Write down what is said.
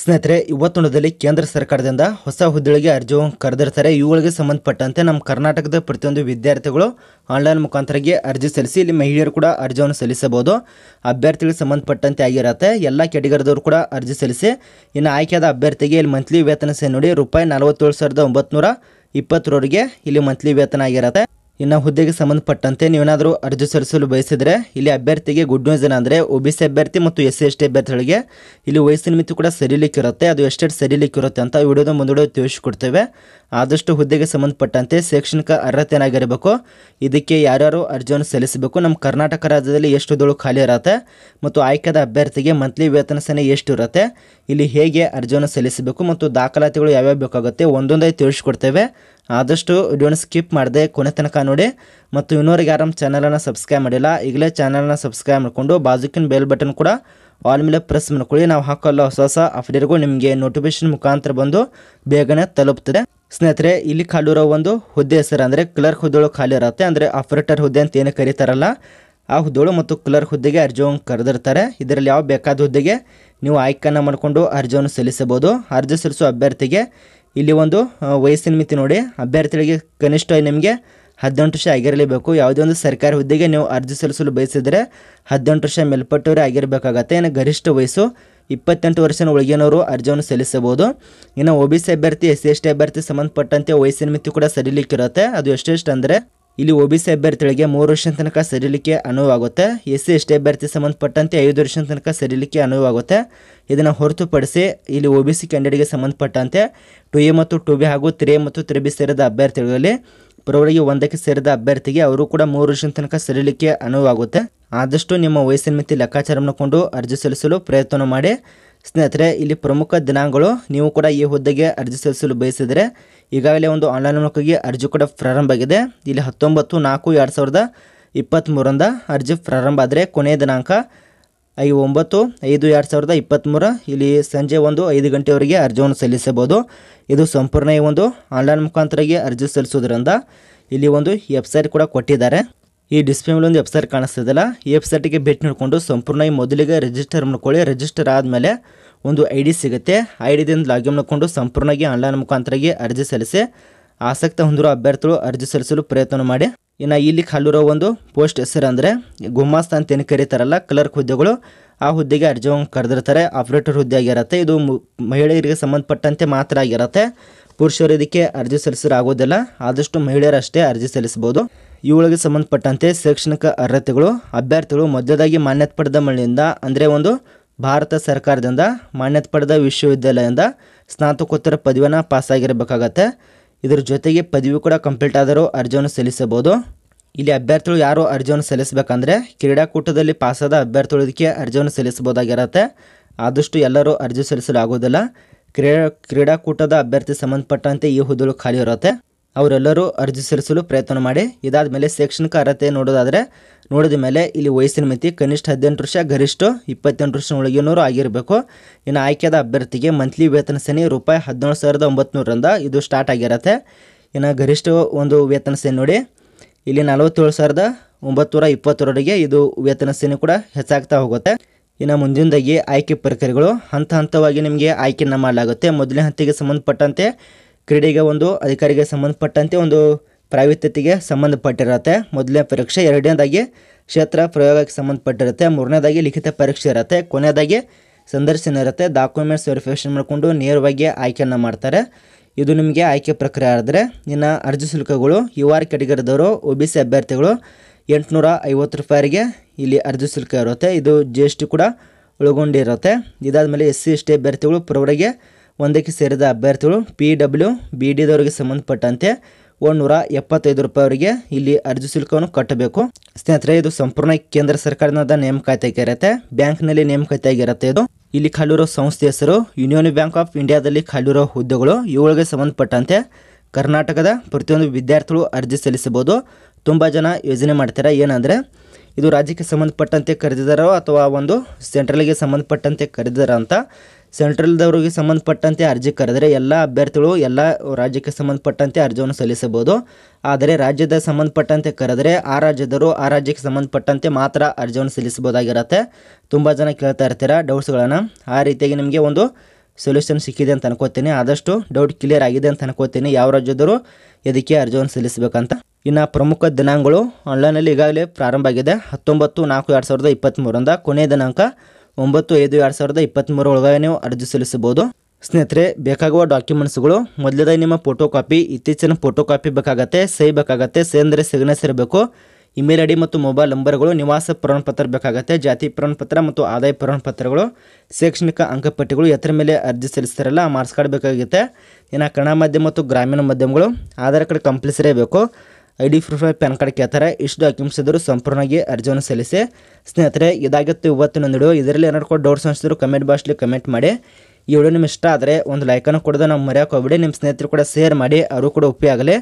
ಸ್ನೇಹಿತರೆ ಇವತ್ತೊಂಡದಲ್ಲಿ ಕೇಂದ್ರ ಸರ್ಕಾರದಿಂದ ಹೊಸ ಹುದ್ದೆಗಳಿಗೆ ಅರ್ಜಿ ಕರೆದಿರ್ತಾರೆ ಇವುಗಳಿಗೆ ಸಂಬಂಧಪಟ್ಟಂತೆ ನಮ್ಮ ಕರ್ನಾಟಕದ ಪ್ರತಿಯೊಂದು ವಿದ್ಯಾರ್ಥಿಗಳು ಆನ್ಲೈನ್ ಮುಖಾಂತರಗೆ ಅರ್ಜಿ ಸಲ್ಲಿಸಿ ಇಲ್ಲಿ ಮಹಿಳೆಯರು ಕೂಡ ಅರ್ಜಿಯನ್ನು ಸಲ್ಲಿಸಬಹುದು ಅಭ್ಯರ್ಥಿಗಳಿಗೆ ಸಂಬಂಧಪಟ್ಟಂತೆ ಆಗಿರುತ್ತೆ ಎಲ್ಲ ಕೆಟಗರಿದವರು ಕೂಡ ಅರ್ಜಿ ಸಲ್ಲಿಸಿ ಇನ್ನು ಆಯ್ಕೆಯಾದ ಅಭ್ಯರ್ಥಿಗೆ ಇಲ್ಲಿ ಮಂತ್ಲಿ ವೇತನ ಸೇ ನೋಡಿ ರೂಪಾಯಿ ನಲವತ್ತೇಳು ಸಾವಿರದ ಒಂಬತ್ತು ನೂರ ಇಪ್ಪತ್ತರವರೆಗೆ ಇಲ್ಲಿ ಮಂತ್ಲಿ ವೇತನ ಆಗಿರುತ್ತೆ ಇನ್ನು ಹುದ್ದೆಗೆ ಸಂಬಂಧಪಟ್ಟಂತೆ ನೀವೇನಾದರೂ ಅರ್ಜಿ ಸಲ್ಲಿಸಲು ಬಯಸಿದರೆ ಇಲ್ಲಿ ಅಭ್ಯರ್ಥಿಗೆ ಗುಡ್ ನ್ಯೂಸ್ ಏನಂದರೆ ಒ ಬಿ ಸಿ ಅಭ್ಯರ್ಥಿ ಮತ್ತು ಎಸ್ ಸಿ ಎಸ್ ಟಿ ಅಭ್ಯರ್ಥಿಗಳಿಗೆ ಇಲ್ಲಿ ವಯಸ್ಸಿನ ಮಿತಿ ಕೂಡ ಸರಿಲಿಕ್ಕಿರುತ್ತೆ ಅದು ಎಷ್ಟೆಷ್ಟು ಸರಿಲಿಕ್ಕಿರುತ್ತೆ ಅಂತ ವಿಡಿಯೋದ ಮುಂದೂಡಿಯೋ ತಿಳಿಸಿಕೊಡ್ತೇವೆ ಆದಷ್ಟು ಹುದ್ದೆಗೆ ಸಂಬಂಧಪಟ್ಟಂತೆ ಶೈಕ್ಷಣಿಕ ಅರ್ಹತೆ ಏನಾಗಿರಬೇಕು ಇದಕ್ಕೆ ಯಾರ್ಯಾರು ಅರ್ಜಿಯನ್ನು ಸಲ್ಲಿಸಬೇಕು ನಮ್ಮ ಕರ್ನಾಟಕ ರಾಜ್ಯದಲ್ಲಿ ಎಷ್ಟು ಹುದ್ದೆಗಳು ಖಾಲಿ ಇರುತ್ತೆ ಮತ್ತು ಆಯ್ಕೆದ ಅಭ್ಯರ್ಥಿಗೆ ಮಂತ್ಲಿ ವೇತನ ಸೇನೆ ಎಷ್ಟು ಇರುತ್ತೆ ಇಲ್ಲಿ ಹೇಗೆ ಅರ್ಜಿಯನ್ನು ಸಲ್ಲಿಸಬೇಕು ಮತ್ತು ದಾಖಲಾತಿಗಳು ಯಾವ್ಯಾವ ಬೇಕಾಗುತ್ತೆ ಒಂದೊಂದಾಗಿ ತಿಳಿಸ್ಕೊಡ್ತೇವೆ ಆದಷ್ಟು ವಿಡಿಯೋನ ಸ್ಕಿಪ್ ಮಾಡದೆ ಕೊನೆ ತನಕ ನೋಡಿ ಮತ್ತು ಇನ್ನೋರಿಗೆ ಯಾರು ಚಾನೆಲ್ ಚಾನಲನ್ನು ಸಬ್ಸ್ಕ್ರೈಬ್ ಮಾಡಿಲ್ಲ ಈಗಲೇ ಚಾನಲನ್ನ ಸಬ್ಸ್ಕ್ರೈಬ್ ಮಾಡಿಕೊಂಡು ಬಾಜುಕಿನ ಬೆಲ್ ಬಟನ್ ಕೂಡ ಆಲ್ ಮೇಲೆ ಪ್ರೆಸ್ ಮಾಡ್ಕೊಳ್ಳಿ ನಾವು ಹಾಕೋಲ್ಲ ಹೊಸ ಹೊಸ ಅಪ್ಡೇಟ್ಗಳು ನಿಮಗೆ ನೋಟಿಫಿಕೇಶನ್ ಮುಖಾಂತರ ಬಂದು ಬೇಗನೆ ತಲುಪ್ತದೆ ಸ್ನೇಹಿತರೆ ಇಲ್ಲಿ ಇರೋ ಒಂದು ಹುದ್ದೆ ಹೆಸರು ಅಂದರೆ ಕ್ಲರ್ಕ್ ಹುದ್ದೆಗಳು ಖಾಲಿ ಇರುತ್ತೆ ಅಂದರೆ ಆಪರೇಟರ್ ಹುದ್ದೆ ಅಂತ ಏನು ಕರೀತಾರಲ್ಲ ಆ ಹುದ್ದೆಗಳು ಮತ್ತು ಕ್ಲರ್ಕ್ ಹುದ್ದೆಗೆ ಅರ್ಜಿಯನ್ನು ಕರೆದಿರ್ತಾರೆ ಇದರಲ್ಲಿ ಯಾವ ಬೇಕಾದ ಹುದ್ದೆಗೆ ನೀವು ಆಯ್ಕೆಯನ್ನು ಮಾಡಿಕೊಂಡು ಅರ್ಜಿಯನ್ನು ಸಲ್ಲಿಸಬಹುದು ಅರ್ಜಿ ಸಲ್ಲಿಸುವ ಅಭ್ಯರ್ಥಿಗೆ ಇಲ್ಲಿ ಒಂದು ವಯಸ್ಸಿನ ಮಿತಿ ನೋಡಿ ಅಭ್ಯರ್ಥಿಗಳಿಗೆ ಕನಿಷ್ಠ ನಿಮಗೆ ಹದಿನೆಂಟು ವರ್ಷ ಆಗಿರಲೇಬೇಕು ಯಾವುದೇ ಒಂದು ಸರ್ಕಾರಿ ಹುದ್ದೆಗೆ ನೀವು ಅರ್ಜಿ ಸಲ್ಲಿಸಲು ಬಯಸಿದರೆ ಹದಿನೆಂಟು ವರ್ಷ ಮೇಲ್ಪಟ್ಟವರೇ ಆಗಿರಬೇಕಾಗತ್ತೆ ಇನ್ನು ಗರಿಷ್ಠ ವಯಸ್ಸು ಇಪ್ಪತ್ತೆಂಟು ವರ್ಷನ ಒಳಗಿನವರು ಅರ್ಜಿಯನ್ನು ಸಲ್ಲಿಸಬಹುದು ಇನ್ನು ಒ ಬಿ ಸಿ ಅಭ್ಯರ್ಥಿ ಎಸ್ ಸಿ ಎಸ್ ಟಿ ಅಭ್ಯರ್ಥಿ ಸಂಬಂಧಪಟ್ಟಂತೆ ವಯಸ್ಸಿನ ಮಿತಿ ಕೂಡ ಸರಿಲಿಕ್ಕಿರುತ್ತೆ ಅದು ಎಷ್ಟೆಷ್ಟು ಅಂದರೆ ಇಲ್ಲಿ ಒ ಬಿ ಸಿ ಅಭ್ಯರ್ಥಿಗಳಿಗೆ ಮೂರು ವರ್ಷದ ತನಕ ಸರಿಲಿಕ್ಕೆ ಅನುವಾಗುತ್ತೆ ಎಸ್ ಸಿ ಎಸ್ ಟಿ ಅಭ್ಯರ್ಥಿ ಸಂಬಂಧಪಟ್ಟಂತೆ ಐದು ವರ್ಷದ ತನಕ ಸರಿಲಿಕ್ಕೆ ಅನುವಾಗುತ್ತೆ ಇದನ್ನು ಹೊರತುಪಡಿಸಿ ಇಲ್ಲಿ ಒ ಬಿ ಸಿ ಕ್ಯಾಂಡಿಡೇಟ್ಗೆ ಸಂಬಂಧಪಟ್ಟಂತೆ ಟು ಎ ಮತ್ತು ಟು ಬಿ ಹಾಗೂ ತ್ರೀ ಎ ಮತ್ತು ತ್ರಿ ಬಿ ಸೇರಿದ ಅಭ್ಯರ್ಥಿಗಳಲ್ಲಿ ಪರವರೆಗೆ ಒಂದಕ್ಕೆ ಸೇರಿದ ಅಭ್ಯರ್ಥಿಗೆ ಅವರು ಕೂಡ ಮೂರು ವರ್ಷದ ತನಕ ಸೇರಲಿಕ್ಕೆ ಅನುವಾಗುತ್ತೆ ಆದಷ್ಟು ನಿಮ್ಮ ವಯಸ್ಸಿನ ಮಿತಿ ಲೆಕ್ಕಾಚಾರವನ್ನು ಅರ್ಜಿ ಸಲ್ಲಿಸಲು ಪ್ರಯತ್ನ ಮಾಡಿ ಸ್ನೇಹಿತರೆ ಇಲ್ಲಿ ಪ್ರಮುಖ ದಿನಾಂಕಗಳು ನೀವು ಕೂಡ ಈ ಹುದ್ದೆಗೆ ಅರ್ಜಿ ಸಲ್ಲಿಸಲು ಬಯಸಿದರೆ ಈಗಾಗಲೇ ಒಂದು ಆನ್ಲೈನ್ ಮೂಲಕ ಅರ್ಜಿ ಕೂಡ ಪ್ರಾರಂಭ ಆಗಿದೆ ಇಲ್ಲಿ ಹತ್ತೊಂಬತ್ತು ನಾಲ್ಕು ಎರಡು ಸಾವಿರದ ಮೂರರಿಂದ ಅರ್ಜಿ ಪ್ರಾರಂಭ ಆದರೆ ಕೊನೆಯ ದಿನಾಂಕ ಐ ಒಂಬತ್ತು ಐದು ಎರಡು ಸಾವಿರದ ಇಪ್ಪತ್ತ್ಮೂರ ಇಲ್ಲಿ ಸಂಜೆ ಒಂದು ಐದು ಗಂಟೆವರೆಗೆ ಅರ್ಜಿಯನ್ನು ಸಲ್ಲಿಸಬಹುದು ಇದು ಸಂಪೂರ್ಣ ಈ ಒಂದು ಆನ್ಲೈನ್ ಮುಖಾಂತರಗೆ ಅರ್ಜಿ ಸಲ್ಲಿಸೋದ್ರಿಂದ ಇಲ್ಲಿ ಒಂದು ವೆಬ್ಸೈಟ್ ಕೂಡ ಕೊಟ್ಟಿದ್ದಾರೆ ಈ ಡಿಸ್ಪ್ಲೇ ಮೇಲೆ ಒಂದು ವೆಬ್ಸೈಟ್ ಕಾಣಿಸ್ತಿದೆಯಲ್ಲ ಈ ವೆಬ್ಸೈಟಿಗೆ ಭೇಟಿ ನೋಡಿಕೊಂಡು ಸಂಪೂರ್ಣವಾಗಿ ಮೊದಲಿಗೆ ರಿಜಿಸ್ಟರ್ ಮಾಡ್ಕೊಳ್ಳಿ ರಿಜಿಸ್ಟರ್ ಆದಮೇಲೆ ಒಂದು ಐ ಡಿ ಸಿಗುತ್ತೆ ಐ ಡಿದಿಂದ ಲಾಗಿನ್ ಮಾಡಿಕೊಂಡು ಸಂಪೂರ್ಣವಾಗಿ ಆನ್ಲೈನ್ ಮುಖಾಂತರಗೆ ಅರ್ಜಿ ಸಲ್ಲಿಸಿ ಆಸಕ್ತ ಹೊಂದಿರುವ ಅಭ್ಯರ್ಥಿಗಳು ಅರ್ಜಿ ಸಲ್ಲಿಸಲು ಪ್ರಯತ್ನ ಮಾಡಿ ಇನ್ನು ಇಲ್ಲಿ ಖಾಲಿರೋ ಒಂದು ಪೋಸ್ಟ್ ಹೆಸರು ಅಂದರೆ ಅಂತ ಏನು ಕರೀತಾರಲ್ಲ ಕ್ಲರ್ಕ್ ಹುದ್ದೆಗಳು ಆ ಹುದ್ದೆಗೆ ಅರ್ಜಿ ಕರೆದಿರ್ತಾರೆ ಆಪ್ರೇಟರ್ ಹುದ್ದೆ ಆಗಿರುತ್ತೆ ಇದು ಮಹಿಳೆಯರಿಗೆ ಸಂಬಂಧಪಟ್ಟಂತೆ ಮಾತ್ರ ಆಗಿರುತ್ತೆ ಪುರುಷರು ಇದಕ್ಕೆ ಅರ್ಜಿ ಆಗೋದಿಲ್ಲ ಆದಷ್ಟು ಮಹಿಳೆಯರಷ್ಟೇ ಅರ್ಜಿ ಸಲ್ಲಿಸ್ಬೋದು ಇವುಗಳಿಗೆ ಸಂಬಂಧಪಟ್ಟಂತೆ ಶೈಕ್ಷಣಿಕ ಅರ್ಹತೆಗಳು ಅಭ್ಯರ್ಥಿಗಳು ಮೊದಲದಾಗಿ ಮಾನ್ಯತೆ ಪಡೆದ ಮಳೆಯಿಂದ ಅಂದರೆ ಒಂದು ಭಾರತ ಸರ್ಕಾರದಿಂದ ಮಾನ್ಯತೆ ಪಡೆದ ವಿಶ್ವವಿದ್ಯಾಲಯದಿಂದ ಸ್ನಾತಕೋತ್ತರ ಪದವಿಯನ್ನು ಪಾಸಾಗಿರಬೇಕಾಗತ್ತೆ ಇದರ ಜೊತೆಗೆ ಪದವಿ ಕೂಡ ಕಂಪ್ಲೀಟ್ ಆದರೂ ಅರ್ಜಿಯನ್ನು ಸಲ್ಲಿಸಬಹುದು ಇಲ್ಲಿ ಅಭ್ಯರ್ಥಿಗಳು ಯಾರು ಅರ್ಜಿಯನ್ನು ಸಲ್ಲಿಸಬೇಕಂದ್ರೆ ಕ್ರೀಡಾಕೂಟದಲ್ಲಿ ಪಾಸಾದ ಅಭ್ಯರ್ಥಿಗಳು ಅರ್ಜಿಯನ್ನು ಸಲ್ಲಿಸಬಹುದಾಗಿರತ್ತೆ ಆದಷ್ಟು ಎಲ್ಲರೂ ಅರ್ಜಿ ಸಲ್ಲಿಸಲಾಗುವುದಿಲ್ಲ ಕ್ರೀಡಾ ಕ್ರೀಡಾಕೂಟದ ಅಭ್ಯರ್ಥಿ ಸಂಬಂಧಪಟ್ಟಂತೆ ಈ ಹುದ್ದೆಗಳು ಖಾಲಿ ಇರುತ್ತೆ ಅವರೆಲ್ಲರೂ ಅರ್ಜಿ ಸಲ್ಲಿಸಲು ಪ್ರಯತ್ನ ಮಾಡಿ ಇದಾದ ಮೇಲೆ ಶೈಕ್ಷಣಿಕ ಅರ್ಹತೆ ನೋಡೋದಾದರೆ ನೋಡಿದ ಮೇಲೆ ಇಲ್ಲಿ ವಯಸ್ಸಿನ ಮಿತಿ ಕನಿಷ್ಠ ಹದಿನೆಂಟು ವರ್ಷ ಗರಿಷ್ಠ ಇಪ್ಪತ್ತೆಂಟು ವರ್ಷ ಒಳಗಿನವರು ಆಗಿರಬೇಕು ಇನ್ನು ಆಯ್ಕೆಯಾದ ಅಭ್ಯರ್ಥಿಗೆ ಮಂತ್ಲಿ ವೇತನ ಸೇನೆ ರೂಪಾಯಿ ಹದಿನೇಳು ಸಾವಿರದ ಒಂಬತ್ನೂರರಿಂದ ಇದು ಸ್ಟಾರ್ಟ್ ಆಗಿರತ್ತೆ ಇನ್ನು ಗರಿಷ್ಠ ಒಂದು ವೇತನ ಸೇನೆ ನೋಡಿ ಇಲ್ಲಿ ನಲವತ್ತೇಳು ಸಾವಿರದ ಒಂಬತ್ತೂರ ಇಪ್ಪತ್ತರವರೆಗೆ ಇದು ವೇತನ ಸೇನೆ ಕೂಡ ಹೆಚ್ಚಾಗ್ತಾ ಹೋಗುತ್ತೆ ಇನ್ನು ಮುಂದಿನದಾಗಿ ಆಯ್ಕೆ ಪ್ರಕ್ರಿಯೆಗಳು ಹಂತ ಹಂತವಾಗಿ ನಿಮಗೆ ಆಯ್ಕೆಯನ್ನು ಮಾಡಲಾಗುತ್ತೆ ಮೊದಲನೇ ಹಂತಿಗೆ ಸಂಬಂಧಪಟ್ಟಂತೆ ಕ್ರೀಡೆಗೆ ಒಂದು ಅಧಿಕಾರಿಗೆ ಸಂಬಂಧಪಟ್ಟಂತೆ ಒಂದು ಪ್ರಾವಿತ್ಯತೆಗೆ ಸಂಬಂಧಪಟ್ಟಿರುತ್ತೆ ಮೊದಲನೇ ಪರೀಕ್ಷೆ ಎರಡನೇದಾಗಿ ಕ್ಷೇತ್ರ ಪ್ರಯೋಗಕ್ಕೆ ಸಂಬಂಧಪಟ್ಟಿರುತ್ತೆ ಮೂರನೇದಾಗಿ ಲಿಖಿತ ಪರೀಕ್ಷೆ ಇರುತ್ತೆ ಕೊನೆಯದಾಗಿ ಸಂದರ್ಶನ ಇರುತ್ತೆ ಡಾಕ್ಯುಮೆಂಟ್ಸ್ ವೆರಿಫಿಕೇಷನ್ ಮಾಡಿಕೊಂಡು ನೇರವಾಗಿ ಆಯ್ಕೆಯನ್ನು ಮಾಡ್ತಾರೆ ಇದು ನಿಮಗೆ ಆಯ್ಕೆ ಪ್ರಕ್ರಿಯೆ ಆದರೆ ಇನ್ನು ಅರ್ಜಿ ಶುಲ್ಕಗಳು ಯು ಆರ್ ಕೆಟಗರಿದವರು ಒ ಬಿ ಸಿ ಅಭ್ಯರ್ಥಿಗಳು ಎಂಟುನೂರ ಐವತ್ತು ರೂಪಾಯಿಗೆ ಇಲ್ಲಿ ಅರ್ಜಿ ಶುಲ್ಕ ಇರುತ್ತೆ ಇದು ಜಿ ಎಸ್ ಟಿ ಕೂಡ ಒಳಗೊಂಡಿರುತ್ತೆ ಇದಾದ ಮೇಲೆ ಎಸ್ ಸಿ ಎಸ್ ಟಿ ಅಭ್ಯರ್ಥಿಗಳು ಪರವರೆಗೆ ಒಂದಕ್ಕೆ ಸೇರಿದ ಅಭ್ಯರ್ಥಿಗಳು ಪಿ ಡಬ್ಲ್ಯೂ ಬಿ ಡಿದವರಿಗೆ ಸಂಬಂಧಪಟ್ಟಂತೆ ಒಂದುನೂರ ಎಪ್ಪತ್ತೈದು ರೂಪಾಯಿ ಅವರಿಗೆ ಇಲ್ಲಿ ಅರ್ಜಿ ಶುಲ್ಕವನ್ನು ಕಟ್ಟಬೇಕು ಸ್ನೇಹಿತರೆ ಇದು ಸಂಪೂರ್ಣ ಕೇಂದ್ರ ಸರ್ಕಾರದ ನೇಮಕಾತಿ ಆಗಿರುತ್ತೆ ಬ್ಯಾಂಕ್ನಲ್ಲಿ ನೇಮಕಾತಿ ಆಗಿರುತ್ತೆ ಇದು ಇಲ್ಲಿ ಖಾಲಿರೋ ಸಂಸ್ಥೆ ಹೆಸರು ಯೂನಿಯನ್ ಬ್ಯಾಂಕ್ ಆಫ್ ಇಂಡಿಯಾದಲ್ಲಿ ಖಾಲಿರೋ ಹುದ್ದೆಗಳು ಇವುಗಳಿಗೆ ಸಂಬಂಧಪಟ್ಟಂತೆ ಕರ್ನಾಟಕದ ಪ್ರತಿಯೊಂದು ವಿದ್ಯಾರ್ಥಿಗಳು ಅರ್ಜಿ ಸಲ್ಲಿಸಬಹುದು ತುಂಬ ಜನ ಯೋಜನೆ ಮಾಡ್ತಾರೆ ಏನಂದರೆ ಇದು ರಾಜ್ಯಕ್ಕೆ ಸಂಬಂಧಪಟ್ಟಂತೆ ಕರೆದಿದ್ದಾರೋ ಅಥವಾ ಒಂದು ಸೆಂಟ್ರಲ್ಗೆ ಸಂಬಂಧಪಟ್ಟಂತೆ ಕರೆದಿದ್ದಾರೋ ಅಂತ ಸೆಂಟ್ರಲ್ದವರಿಗೆ ಸಂಬಂಧಪಟ್ಟಂತೆ ಅರ್ಜಿ ಕರೆದರೆ ಎಲ್ಲ ಅಭ್ಯರ್ಥಿಗಳು ಎಲ್ಲ ರಾಜ್ಯಕ್ಕೆ ಸಂಬಂಧಪಟ್ಟಂತೆ ಅರ್ಜಿಯನ್ನು ಸಲ್ಲಿಸಬಹುದು ಆದರೆ ರಾಜ್ಯದ ಸಂಬಂಧಪಟ್ಟಂತೆ ಕರೆದರೆ ಆ ರಾಜ್ಯದವರು ಆ ರಾಜ್ಯಕ್ಕೆ ಸಂಬಂಧಪಟ್ಟಂತೆ ಮಾತ್ರ ಅರ್ಜಿಯನ್ನು ಸಲ್ಲಿಸಬಹುದಾಗಿರುತ್ತೆ ತುಂಬ ಜನ ಕೇಳ್ತಾ ಇರ್ತೀರ ಡೌಟ್ಸ್ಗಳನ್ನು ಆ ರೀತಿಯಾಗಿ ನಿಮಗೆ ಒಂದು ಸೊಲ್ಯೂಷನ್ ಸಿಕ್ಕಿದೆ ಅಂತ ಅನ್ಕೋತೀನಿ ಆದಷ್ಟು ಡೌಟ್ ಕ್ಲಿಯರ್ ಆಗಿದೆ ಅಂತ ಅನ್ಕೋತೀನಿ ಯಾವ ರಾಜ್ಯದವರು ಇದಕ್ಕೆ ಅರ್ಜಿಯನ್ನು ಸಲ್ಲಿಸಬೇಕಂತ ಇನ್ನು ಪ್ರಮುಖ ದಿನಾಂಕಗಳು ಆನ್ಲೈನಲ್ಲಿ ಈಗಾಗಲೇ ಪ್ರಾರಂಭ ಆಗಿದೆ ಹತ್ತೊಂಬತ್ತು ನಾಲ್ಕು ಎರಡು ಸಾವಿರದ ಇಪ್ಪತ್ತ್ಮೂರರಿಂದ ಕೊನೆಯ ದಿನಾಂಕ ಒಂಬತ್ತು ಐದು ಎರಡು ಸಾವಿರದ ಇಪ್ಪತ್ತ್ಮೂರು ಒಳಗಾಗಿ ನೀವು ಅರ್ಜಿ ಸಲ್ಲಿಸಬಹುದು ಸ್ನೇಹಿತರೆ ಬೇಕಾಗುವ ಡಾಕ್ಯುಮೆಂಟ್ಸ್ಗಳು ಮೊದಲದಾಗಿ ನಿಮ್ಮ ಫೋಟೋ ಕಾಪಿ ಇತ್ತೀಚಿನ ಫೋಟೋ ಕಾಪಿ ಬೇಕಾಗತ್ತೆ ಸಹಿ ಬೇಕಾಗತ್ತೆ ಸೈ ಅಂದರೆ ಸಿಗ್ನೇಚರ್ ಬೇಕು ಇಮೇಲ್ ಡಿ ಮತ್ತು ಮೊಬೈಲ್ ನಂಬರ್ಗಳು ನಿವಾಸ ಪ್ರಮಾಣಪತ್ರ ಬೇಕಾಗುತ್ತೆ ಜಾತಿ ಪ್ರಮಾಣಪತ್ರ ಮತ್ತು ಆದಾಯ ಪ್ರಮಾಣಪತ್ರಗಳು ಶೈಕ್ಷಣಿಕ ಅಂಕಪಟ್ಟಿಗಳು ಎತ್ತರ ಮೇಲೆ ಅರ್ಜಿ ಸಲ್ಲಿಸ್ತಾರಲ್ಲ ಮಾರ್ಕ್ಸ್ ಕಾರ್ಡ್ ಬೇಕಾಗುತ್ತೆ ಇನ್ನು ಕನ್ನಡ ಮಾಧ್ಯಮ ಮತ್ತು ಗ್ರಾಮೀಣ ಮಾಧ್ಯಮಗಳು ಆಧಾರ್ ಕಾರ್ಡ್ ಕಂಪಲ್ಸರಿ ಬೇಕು I D proof PAN card ಕೇಳ್ತಾರೆ ಇಷ್ಟು ಡಾಕ್ಯುಮೆಂಟ್ಸ್ ಇದ್ದರೂ ಸಂಪೂರ್ಣವಾಗಿ ಅರ್ಜಿಯನ್ನು ಸಲ್ಲಿಸಿ ಸ್ನೇಹಿತರೆ ಇದಾಗಿತ್ತು ಇವತ್ತಿನ ವಿಡಿಯೋ ಇದರಲ್ಲಿ ಏನಾದ್ರು ಕೂಡ ಡೌಟ್ಸ್ ಅನಿಸಿದ್ರು ಕಮೆಂಟ್ ಬಾಕ್ಸ್ಲಿ ಕಮೆಂಟ್ ಮಾಡಿ ಈ ವಿಡಿಯೋ ನಿಮ್ಗೆ ಇಷ್ಟ ಆದರೆ ಒಂದು ಲೈಕನ್ನು ಕೊಡೋದು ನಾವು ಮರೆಯೋಕೆ ಹೋಗ್ಬಿಡಿ ನಿಮ್ಮ ಸ್ನೇಹಿತರು ಕೂಡ ಶೇರ್ ಮಾಡಿ ಅವರು ಕೂಡ ಉಪಯೋಗಲಿ